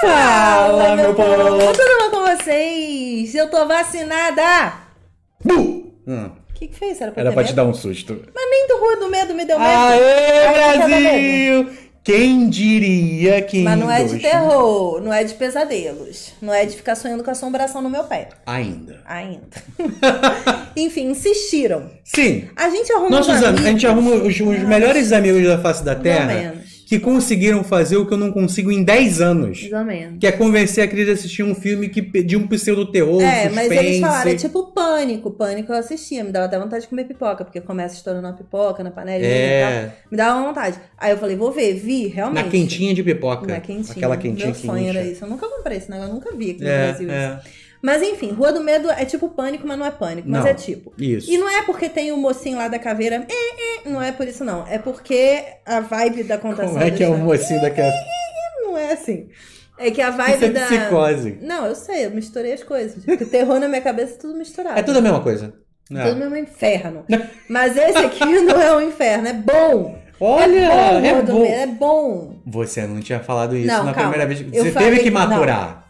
Fala, meu povo! Tudo bom com vocês? Eu tô vacinada! Bu! Hum. O que, que foi isso? Era pra, Era pra te dar um susto. Mas nem do Rua do Medo me deu medo. Aê, Brasil! Quem diria que. Mas não é de terror, não é de pesadelos. Não é de ficar sonhando com assombração no meu pé. Ainda. Ainda. Enfim, insistiram. Sim. A gente arruma. Nossos amigos. A gente arruma os, os melhores amigos da face da Terra que conseguiram fazer o que eu não consigo em 10 anos. Exatamente. Que é convencer a Cris a assistir um filme que de um pseudo-terror, É, suspense. mas eles falaram, é tipo Pânico. Pânico eu assistia, me dava até vontade de comer pipoca, porque começa estourando a pipoca na panela é. e tal. Me dava vontade. Aí eu falei, vou ver, vi, realmente. Na quentinha de pipoca. Na quentinha. Aquela quentinha Meu sonho quente. era isso. Eu nunca comprei esse negócio, eu nunca vi aqui no é, Brasil. É. Isso. Mas enfim, Rua do Medo é tipo pânico, mas não é pânico, mas não, é tipo. Isso. E não é porque tem o um mocinho lá da caveira. não é por isso, não. É porque a vibe da contação. Como é que é o mocinho da caveira? Não é assim. É que a vibe é da. psicose. Não, eu sei, eu misturei as coisas. O terror na minha cabeça é tudo misturado. É tudo a mesma coisa. É não. Tudo mesmo inferno. Mas esse aqui não é um inferno, é bom. Olha, é bom. É bom. é bom. Você não tinha falado isso não, na calma. primeira vez. Você teve que maturar. Não.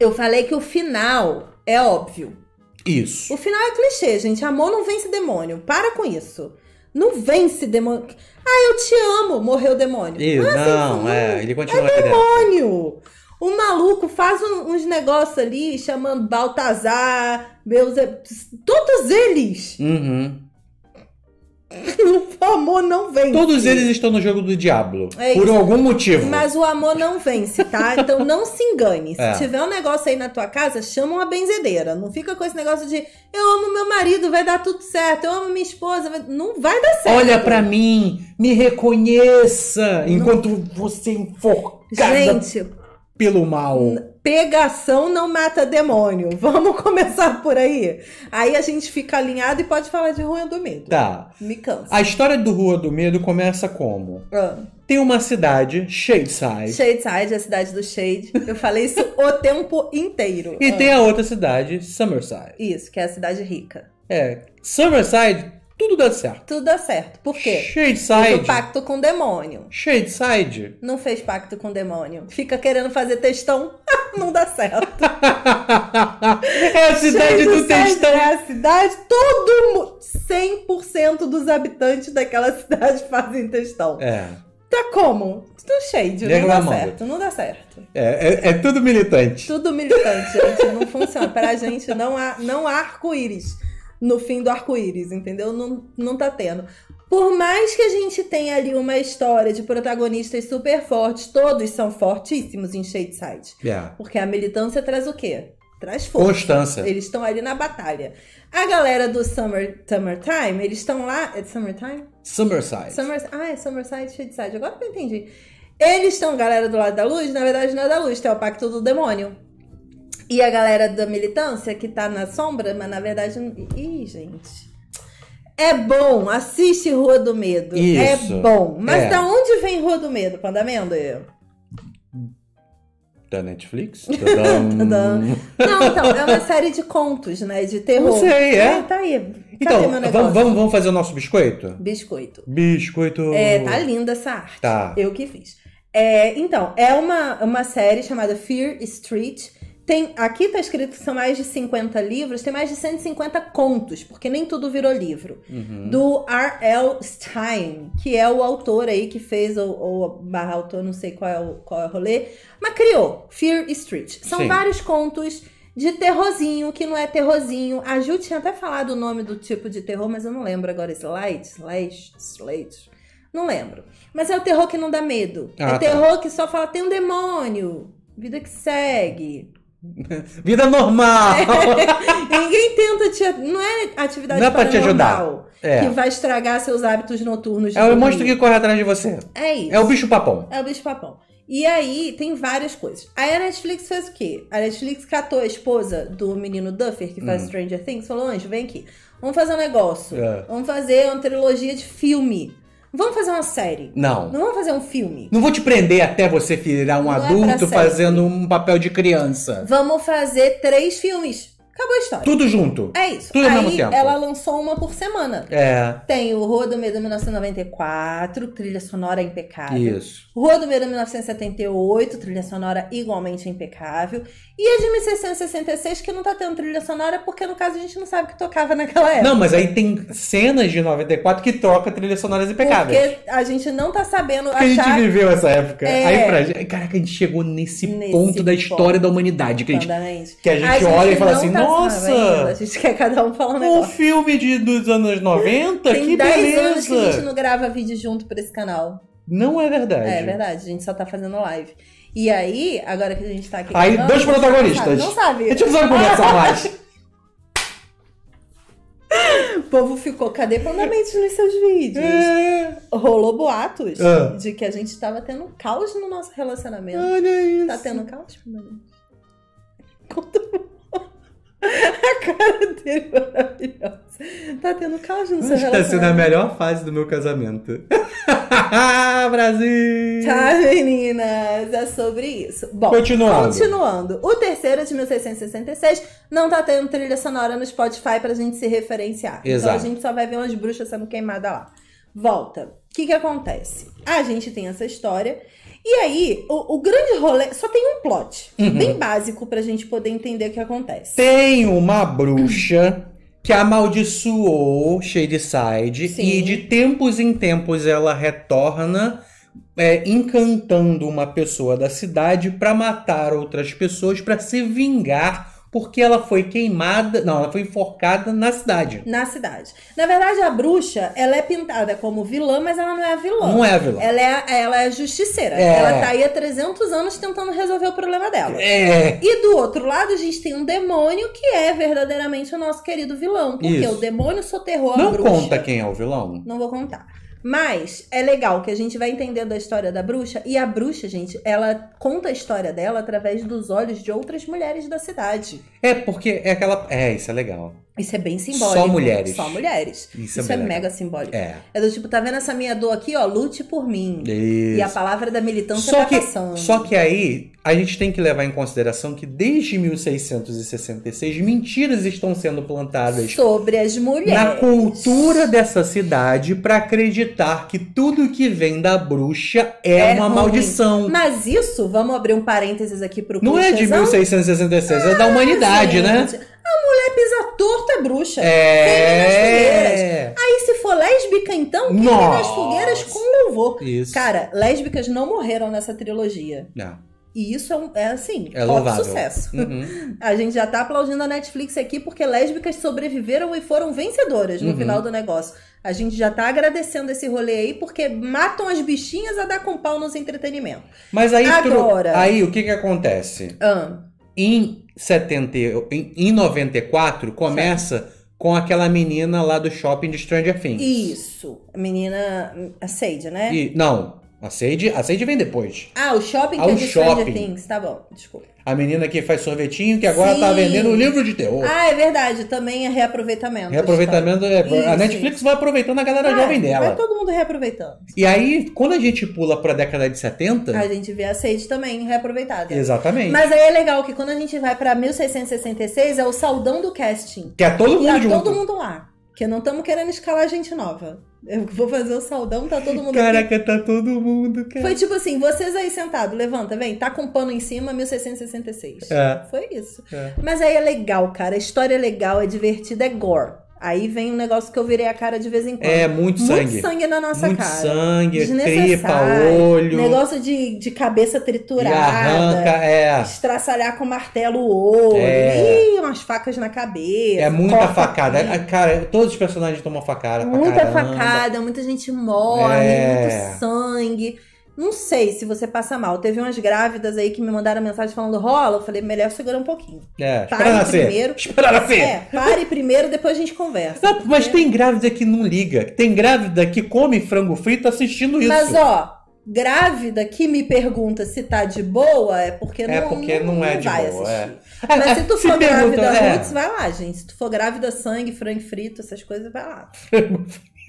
Eu falei que o final é óbvio. Isso. O final é clichê, gente. Amor não vence demônio. Para com isso. Não vence demônio. Ah, eu te amo, morreu o demônio. Ah, isso, não, assim, é, ele é continua. É demônio! O maluco faz um, uns negócios ali chamando Baltazar, meus. todos eles. Uhum. o amor não vence. Todos eles estão no jogo do diabo. É por algum motivo. Mas o amor não vence, tá? Então não se engane. Se é. tiver um negócio aí na tua casa, chama uma benzedeira. Não fica com esse negócio de eu amo meu marido, vai dar tudo certo. Eu amo minha esposa, vai... não vai dar certo. Olha para mim, me reconheça enquanto não. você é enforcada Gente, pelo mal pegação não mata demônio. Vamos começar por aí. Aí a gente fica alinhado e pode falar de Rua do Medo. Tá. Me cansa. A história do Rua do Medo começa como? Ah. Tem uma cidade, Shadeside. Shadeside, a cidade do Shade. Eu falei isso o tempo inteiro. E tem a ah. outra cidade, Summerside. Isso, que é a cidade rica. É. Summerside tudo dá certo. Tudo dá certo. Por quê? Shadeside. Fez pacto com o demônio. Side. Não fez pacto com o demônio. Fica querendo fazer textão, não dá certo. é a cidade do textão. É a cidade, todo mundo, 100% dos habitantes daquela cidade fazem textão. É. Tá como? Tudo tá shade, não dá certo, não dá certo. É, é, é tudo militante. Tudo militante, gente, não funciona. Pra gente não há, não há arco-íris no fim do arco-íris, entendeu? Não, não tá tendo. Por mais que a gente tenha ali uma história de protagonistas super fortes, todos são fortíssimos em Shadeside. Yeah. É. Porque a militância traz o quê? Traz força. Constância. Eles estão ali na batalha. A galera do Summer, Summertime, eles estão lá. É Summertime? Summerside. Summer, ah, é Summerside, Shadeside. Agora que eu entendi. Eles estão, galera do lado da luz, na verdade não é da luz, tem o pacto do demônio. E a galera da militância que tá na sombra, mas na verdade. Não... Ih, gente. É bom, assiste Rua do Medo. É Isso. É bom. Mas é. da onde vem Rua do Medo, Pandamendo? Da Netflix? Não, então, é uma série de contos, né? De terror. Não sei, é. é tá aí. Cadê então, vamos, vamos, vamos fazer o nosso biscoito? Biscoito. Biscoito. É, tá linda essa arte. Tá. Eu que fiz. É, então, é uma, uma série chamada Fear Street tem, aqui está escrito que são mais de 50 livros, tem mais de 150 contos, porque nem tudo virou livro. Uhum. Do R.L. Stein, que é o autor aí que fez, ou, ou barra autor, não sei qual é, o, qual é o rolê, mas criou Fear Street. São Sim. vários contos de terrorzinho, que não é terrorzinho. A Ju tinha até falado o nome do tipo de terror, mas eu não lembro agora. Slide, slide, slide. Não lembro. Mas é o terror que não dá medo. Ah, é o tá. terror que só fala, tem um demônio. Vida que segue Vida normal! É. Ninguém tenta te. Não é atividade Não é pra te ajudar. É. Que vai estragar seus hábitos noturnos. É o monstro que corre atrás de você. É isso. É o bicho papão. É o bicho papão. E aí tem várias coisas. Aí a Netflix fez o quê? A Netflix catou a esposa do menino Duffer, que faz hum. Stranger Things, falou: Anjo, vem aqui. Vamos fazer um negócio. É. Vamos fazer uma trilogia de filme Vamos fazer uma série. Não. Não vamos fazer um filme. Não vou te prender até você virar um Não é adulto é fazendo um papel de criança. Vamos fazer três filmes. Acabou a história. Tudo junto. É isso. Tudo Aí, ao mesmo tempo. Ela lançou uma por semana. É. Tem o Rua do Medo 1994, trilha sonora impecável. Isso. Rua do Medo 1978, trilha sonora igualmente impecável. E a de 1666, que não tá tendo trilha sonora, porque no caso a gente não sabe que tocava naquela época. Não, mas aí tem cenas de 94 que toca trilhas sonoras impecáveis. Porque a gente não tá sabendo Porque achar... a gente viveu essa época. É... Aí pra gente... Caraca, a gente chegou nesse, nesse ponto, ponto da história da humanidade. Que a gente, que a gente, a gente olha e fala assim, tá nossa! Ainda. A gente quer cada um falar um negócio. Um filme de, dos anos 90? Tem que 10 beleza! anos que a gente não grava vídeo junto pra esse canal. Não é verdade. É, é verdade, a gente só tá fazendo live. E aí, agora que a gente tá aqui. Aí, gravando, dois protagonistas. Não sabe, não sabe. A gente não sabe conversar mais. O povo ficou cadeiramente nos seus vídeos. É. Rolou boatos ah. de que a gente tava tendo caos no nosso relacionamento. Olha isso. Tá tendo caos, mano? Conta a cara dele é maravilhosa. Tá tendo caos no seu Acho Tá sendo a melhor fase do meu casamento. Brasil! Tá, meninas? É sobre isso. Bom, continuando. continuando. O terceiro, é de 1666, não tá tendo trilha sonora no Spotify pra gente se referenciar. Então, Exato. Então a gente só vai ver umas bruxas sendo queimadas lá. Volta. O que que acontece? A gente tem essa história e aí, o, o grande rolê só tem um plot, uhum. bem básico pra gente poder entender o que acontece. Tem uma bruxa que amaldiçoou Shadyside Sim. e de tempos em tempos ela retorna é, encantando uma pessoa da cidade para matar outras pessoas para se vingar porque ela foi queimada, não, ela foi enforcada na cidade. Na cidade. Na verdade, a bruxa, ela é pintada como vilã, mas ela não é a vilã. Não é a vilã. Ela é, a, ela é a justiceira. É. Ela tá aí há 300 anos tentando resolver o problema dela. É. E do outro lado, a gente tem um demônio que é verdadeiramente o nosso querido vilão. Porque Isso. o demônio soterrou a não bruxa. Não conta quem é o vilão. Não vou contar. Mas é legal que a gente vai entendendo a história da bruxa. E a bruxa, gente, ela conta a história dela através dos olhos de outras mulheres da cidade. É, porque é aquela. É, isso é legal. Isso é bem simbólico. Só mulheres. Só mulheres. Isso, é Isso é, é mega simbólico. É. é. do tipo, tá vendo essa minha dor aqui, ó? Lute por mim. Isso. E a palavra da militância só tá que, passando. Só que aí, a gente tem que levar em consideração que desde 1666, mentiras estão sendo plantadas. Sobre as mulheres. Na cultura dessa cidade para acreditar que tudo que vem da bruxa é, é uma ruim. maldição. Mas isso, vamos abrir um parênteses aqui pro Não é de 1666, ah, é da ah, humanidade, gente. né? mulher é pisa torta é bruxa. É. Aí se for lésbica, então, quem nas fogueiras com louvor. Isso. Cara, lésbicas não morreram nessa trilogia. Não. E isso é, um, é assim, é louvável. sucesso. Uhum. A gente já tá aplaudindo a Netflix aqui porque lésbicas sobreviveram e foram vencedoras no uhum. final do negócio. A gente já tá agradecendo esse rolê aí porque matam as bichinhas a dar com pau nos entretenimentos. Mas aí, Agora, tu, aí o que que acontece? Ah, em 70, em, em 94, começa certo. com aquela menina lá do shopping de Stranger Things. Isso. A menina. Hum, a Sage, né? E, não. A Sage, a Sage vem depois. Ah, o shopping ah, que é shopping. Things, tá bom, desculpa. A menina que faz sorvetinho, que agora tá Sim. tá vendendo um livro de terror. Ah, é verdade, também é reaproveitamento. Reaproveitamento, é, isso, a Netflix isso. vai aproveitando a galera é, jovem dela. Vai todo mundo reaproveitando. E aí, quando a gente pula pra década de 70... A gente vê a Sage também reaproveitada. Exatamente. Mas aí é legal que quando a gente vai pra 1666, é o saudão do casting. Que é todo mundo e tá é todo mundo lá. Porque não estamos querendo escalar gente nova. Eu vou fazer o saudão, tá todo mundo Caraca, aqui. tá todo mundo, cara. Foi tipo assim, vocês aí sentado, levanta, vem, tá com pano em cima, 1666. É. Foi isso. É. Mas aí é legal, cara. A história é legal, é divertida, é gore. Aí vem um negócio que eu virei a cara de vez em quando. É, muito sangue. Muito sangue na nossa muito cara. Muito sangue, tripa, olho. Negócio de, de cabeça triturada. E arranca, é. Estraçalhar com martelo o olho. É. umas facas na cabeça. É muita facada. Cara, todos os personagens tomam facada. Muita facada, muita gente morre, é. muito sangue. Não sei se você passa mal. Teve umas grávidas aí que me mandaram mensagem falando rola. Eu falei, melhor segurar um pouquinho. É, pare nascer. primeiro. Esperar nascer. É, pare primeiro, depois a gente conversa. Não, mas né? tem grávida que não liga. Tem grávida que come frango frito assistindo isso. Mas ó, grávida que me pergunta se tá de boa é porque é não, é porque não, não é não de vai boa, assistir. É. é mas é, se tu for grávida pergunta, é. roots, vai lá, gente. Se tu for grávida sangue, frango frito, essas coisas, vai lá.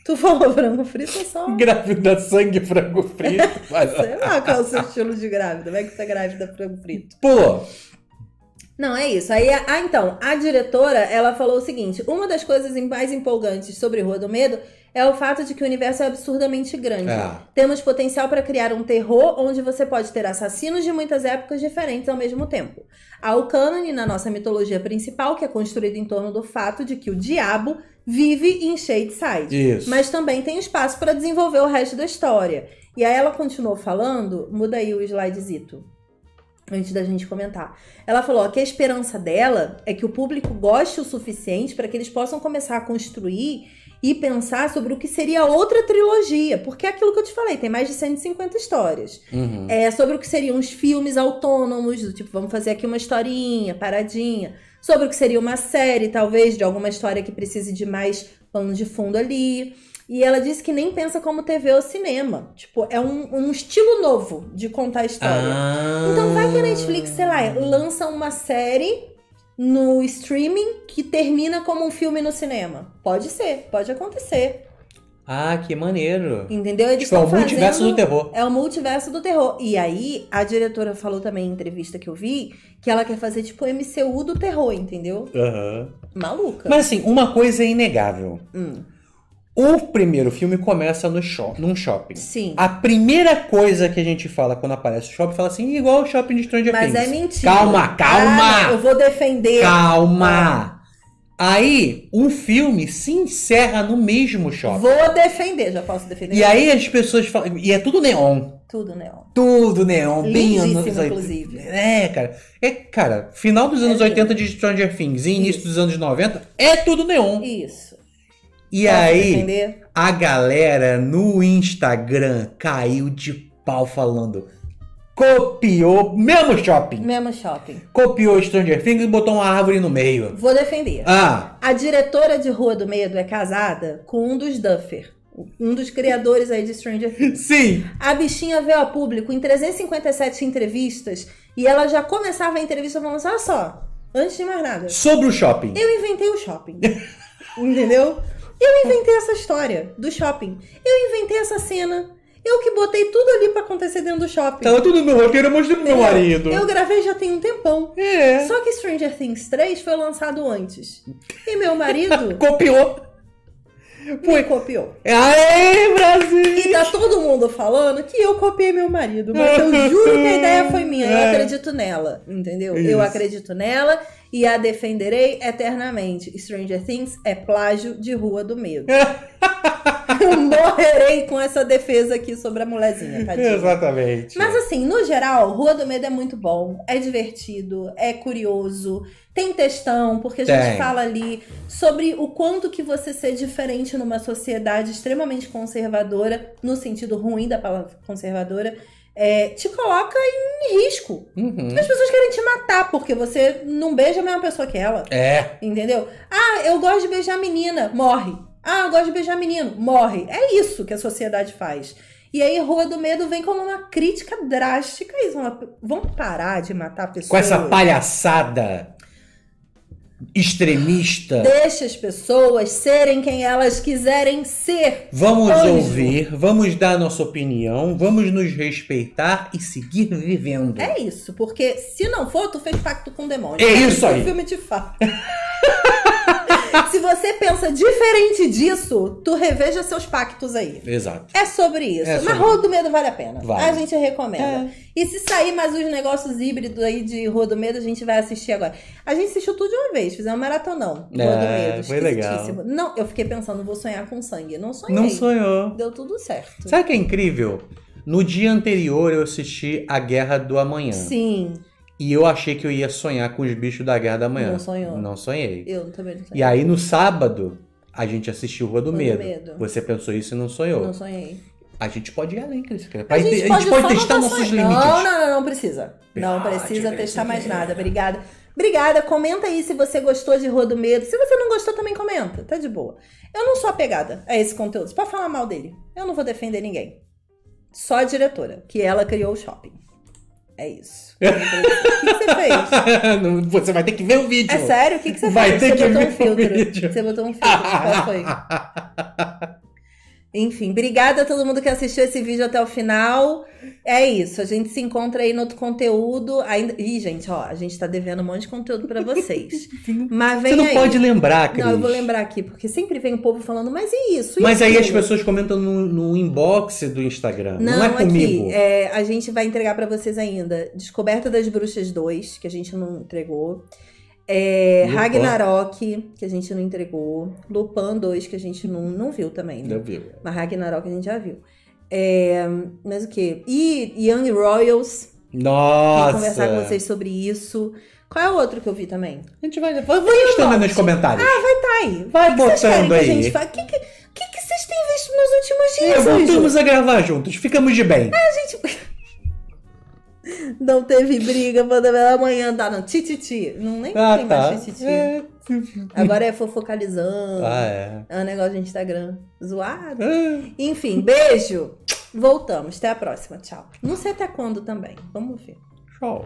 Tu falou frango frito ou é só? Grávida, sangue, frango frito. Mas... Sei lá qual é o seu estilo de grávida. Como é que é grávida, frango frito? Pô! Não, é isso. Aí, ah, então, a diretora, ela falou o seguinte. Uma das coisas mais empolgantes sobre Rua do Medo é o fato de que o universo é absurdamente grande. É. Temos potencial para criar um terror onde você pode ter assassinos de muitas épocas diferentes ao mesmo tempo. Há o cânone na nossa mitologia principal, que é construído em torno do fato de que o diabo vive em Shadeside. Isso. Mas também tem espaço para desenvolver o resto da história. E aí ela continuou falando, muda aí o slidezito antes da gente comentar. Ela falou ó, que a esperança dela é que o público goste o suficiente para que eles possam começar a construir e pensar sobre o que seria outra trilogia, porque é aquilo que eu te falei, tem mais de 150 histórias. Uhum. É sobre o que seriam os filmes autônomos, do tipo, vamos fazer aqui uma historinha, paradinha, sobre o que seria uma série, talvez, de alguma história que precise de mais pano de fundo ali. E ela disse que nem pensa como TV ou cinema. Tipo, é um, um estilo novo de contar a história. Ah. Então vai que a Netflix, sei lá, lança uma série no streaming que termina como um filme no cinema. Pode ser, pode acontecer. Ah, que maneiro. Entendeu? Eles tipo, é o fazendo... multiverso do terror. É o multiverso do terror. E aí, a diretora falou também em entrevista que eu vi que ela quer fazer tipo MCU do terror, entendeu? Aham. Uhum. Maluca. Mas assim, uma coisa é inegável. Hum. O primeiro filme começa no num shopping. Sim. A primeira coisa que a gente fala quando aparece o shopping, fala assim, igual o shopping de Stranger Things. Mas é mentira. Calma, calma! Ah, eu vou defender. Calma! Ah. Aí, um filme se encerra no mesmo shopping. Vou defender, já posso defender. E aí as pessoas falam... E é tudo neon. Tudo neon. Tudo neon. Lindíssimo, bem anos... inclusive. É, cara. É, cara, final dos é anos é 80 de Stranger Things e início Isso. dos anos 90 é tudo neon. Isso. E aí, defender? a galera no Instagram caiu de pau falando. Copiou, mesmo shopping. Mesmo shopping. Copiou Stranger Things e botou uma árvore no meio. Vou defender. Ah. A diretora de Rua do Medo é casada com um dos Duffer. Um dos criadores aí de Stranger Things. Sim. A bichinha veio a público em 357 entrevistas e ela já começava a entrevista falando: assim, olha só, antes de mais nada. Sobre o shopping. Eu inventei o shopping. Entendeu? Eu inventei essa história do shopping. Eu inventei essa cena. Eu que botei tudo ali para acontecer dentro do shopping. Tava tudo no meu roteiro, eu mostrei pro meu é, marido. Eu gravei já tem um tempão. É. Só que Stranger Things 3 foi lançado antes. E meu marido. copiou. Foi. copiou. Aê, Brasil! E tá todo mundo falando que eu copiei meu marido. Mas eu juro que a ideia foi minha. Eu é. acredito nela. Entendeu? Isso. Eu acredito nela e a defenderei eternamente. Stranger Things é plágio de Rua do Medo. Eu morrerei com essa defesa aqui sobre a mulherzinha, tadinha. Exatamente. Mas assim, no geral, Rua do Medo é muito bom, é divertido, é curioso, tem textão, porque a tem. gente fala ali sobre o quanto que você ser diferente numa sociedade extremamente conservadora, no sentido ruim da palavra conservadora, é, te coloca em risco. Uhum. As pessoas querem te matar porque você não beija a mesma pessoa que ela. É. Entendeu? Ah, eu gosto de beijar menina, morre. Ah, eu gosto de beijar menino, morre. É isso que a sociedade faz. E aí, Rua do Medo vem como uma crítica drástica. Vamos parar de matar pessoas. Com essa palhaçada extremista. deixa as pessoas serem quem elas quiserem ser. Vamos ouvir, vamos dar nossa opinião, vamos nos respeitar e seguir vivendo. É isso, porque se não for, tu fez pacto com o demônio. É isso aí. O é filme te fala. pensa diferente disso, tu reveja seus pactos aí. Exato. É sobre isso. É sobre... Rua do Medo vale a pena. Vale. A gente recomenda. É. E se sair mais os negócios híbridos aí de Rua do Medo, a gente vai assistir agora. A gente assistiu tudo de uma vez, fizemos um maratonão. Rua é, do Medo. Foi legal. Não, eu fiquei pensando, vou sonhar com sangue. Não sonhei. Não sonhou. Deu tudo certo. Sabe o que é incrível? No dia anterior eu assisti A Guerra do Amanhã. Sim. E eu achei que eu ia sonhar com os bichos da Guerra da Manhã. Não sonhou. Não sonhei. Eu também não sonhei. E aí no sábado, a gente assistiu Rua do, Rua Medo. do Medo. Você pensou isso e não sonhou. Não sonhei. A gente pode ir além, Cris. É a, a gente, pode, pode testar tá nossos sonho. limites. Não, não, não, não precisa. Não ah, precisa testar mais nada. Obrigada. Obrigada. Comenta aí se você gostou de Rua do Medo. Se você não gostou, também comenta. Tá de boa. Eu não sou apegada a esse conteúdo. Você pode falar mal dele. Eu não vou defender ninguém. Só a diretora, que ela criou o shopping. É isso. o que, você fez? Não, você vai ter que ver o vídeo. É sério? O que, que você vai fez? Ter você que botou ver um filtro. O vídeo. Você botou um filtro. Qual foi? Enfim, obrigada a todo mundo que assistiu esse vídeo até o final. É isso, a gente se encontra aí no outro conteúdo. Ainda... Ih, gente, ó, a gente tá devendo um monte de conteúdo para vocês. mas vem Você não aí. pode lembrar, Cris. Não, eu vou lembrar aqui, porque sempre vem o povo falando, mas e isso? mas isso? aí as pessoas comentam no, no inbox do Instagram. Não, não é comigo. Aqui, é, a gente vai entregar para vocês ainda Descoberta das Bruxas 2, que a gente não entregou. É, Ragnarok, que a gente não entregou. Lupan 2, que a gente não, não viu também, né? Não viu. É. Mas Ragnarok a gente já viu. É, mas o quê? E Young Royals. Nossa! Vou conversar com vocês sobre isso. Qual é o outro que eu vi também? A gente vai depois. Vai listando nos comentários. Ah, vai tá aí. Vai que botando que aí. O Que que, que que vocês têm visto nos últimos é, dias? É, voltamos a gravar juntos. Ficamos de bem. Ah, gente. Não teve briga, mandou ela amanhã andar no Não nem ah, tem tá. É, mais Agora é fofocalizando. Ah, é. É um negócio de Instagram. Zoado. É. Enfim, beijo. Voltamos. Até a próxima. Tchau. Não sei até quando também. Vamos ver. Tchau.